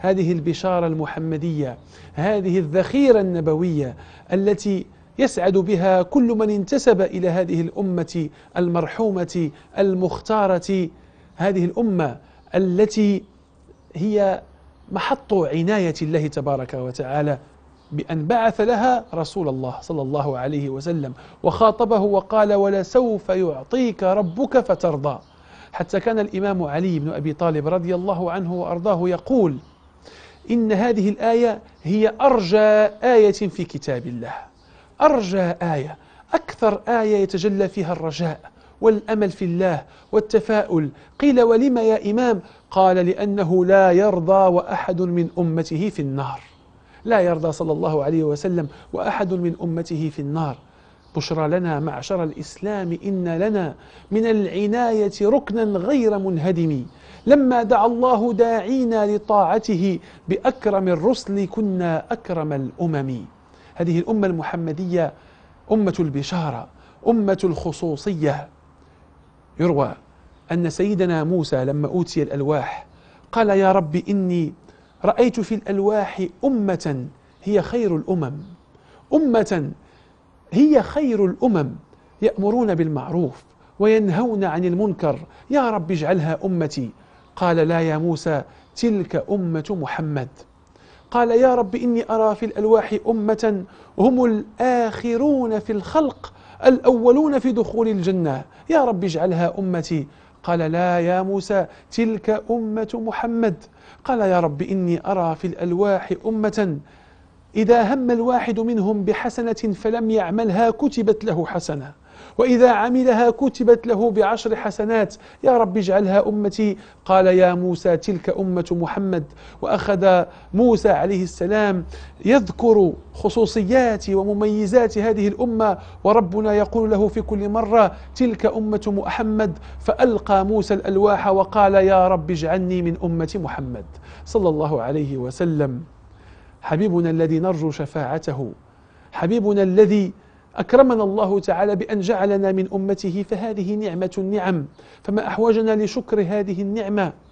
هذه البشارة المحمدية هذه الذخيرة النبوية التي يسعد بها كل من انتسب إلى هذه الأمة المرحومة المختارة هذه الأمة التي هي محط عناية الله تبارك وتعالى بأن بعث لها رسول الله صلى الله عليه وسلم وخاطبه وقال ولسوف يعطيك ربك فترضى حتى كان الإمام علي بن أبي طالب رضي الله عنه وأرضاه يقول إن هذه الآية هي أرجى آية في كتاب الله أرجى آية أكثر آية يتجلى فيها الرجاء والأمل في الله والتفاؤل قيل ولم يا إمام قال لأنه لا يرضى وأحد من أمته في النار لا يرضى صلى الله عليه وسلم وأحد من أمته في النار بشرى لنا معشر الإسلام إن لنا من العناية ركنا غير منهدم لما دعا الله داعينا لطاعته بأكرم الرسل كنا أكرم الأمم هذه الأمة المحمدية أمة البشارة أمة الخصوصية يروى أن سيدنا موسى لما أوتي الألواح قال يا رب إني رأيت في الألواح أمة هي خير الأمم أمة هي خير الأمم يأمرون بالمعروف وينهون عن المنكر يا رب اجعلها أمتي قال لا يا موسى تلك أمة محمد قال يا رب إني أرى في الألواح أمة هم الآخرون في الخلق الأولون في دخول الجنة يا رب اجعلها أمتي قال لا يا موسى تلك أمة محمد قال يا رب إني أرى في الألواح أمة إذا هم الواحد منهم بحسنة فلم يعملها كتبت له حسنة وإذا عملها كتبت له بعشر حسنات يا رب اجعلها أمتي قال يا موسى تلك أمة محمد وأخذ موسى عليه السلام يذكر خصوصيات ومميزات هذه الأمة وربنا يقول له في كل مرة تلك أمة محمد فألقى موسى الألواح وقال يا رب اجعلني من أمة محمد صلى الله عليه وسلم حبيبنا الذي نرجو شفاعته حبيبنا الذي أكرمنا الله تعالى بأن جعلنا من أمته فهذه نعمة النعم فما أحوجنا لشكر هذه النعمة